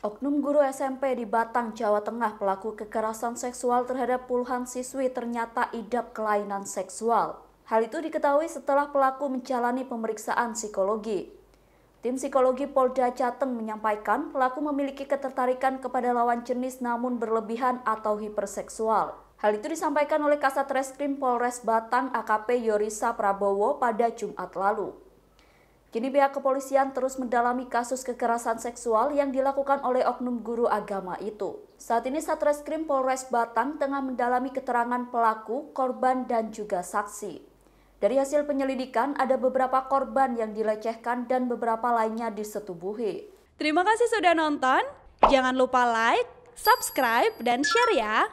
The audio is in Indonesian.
Oknum guru SMP di Batang, Jawa Tengah pelaku kekerasan seksual terhadap puluhan siswi ternyata idap kelainan seksual. Hal itu diketahui setelah pelaku menjalani pemeriksaan psikologi. Tim psikologi Polda Jateng menyampaikan pelaku memiliki ketertarikan kepada lawan jenis namun berlebihan atau hiperseksual. Hal itu disampaikan oleh Kasat Reskrim Polres Batang AKP Yorisa Prabowo pada Jumat lalu. Kini pihak kepolisian terus mendalami kasus kekerasan seksual yang dilakukan oleh oknum guru agama itu. Saat ini Satreskrim Polres Batang tengah mendalami keterangan pelaku, korban, dan juga saksi. Dari hasil penyelidikan, ada beberapa korban yang dilecehkan dan beberapa lainnya disetubuhi. Terima kasih sudah nonton. Jangan lupa like, subscribe, dan share ya!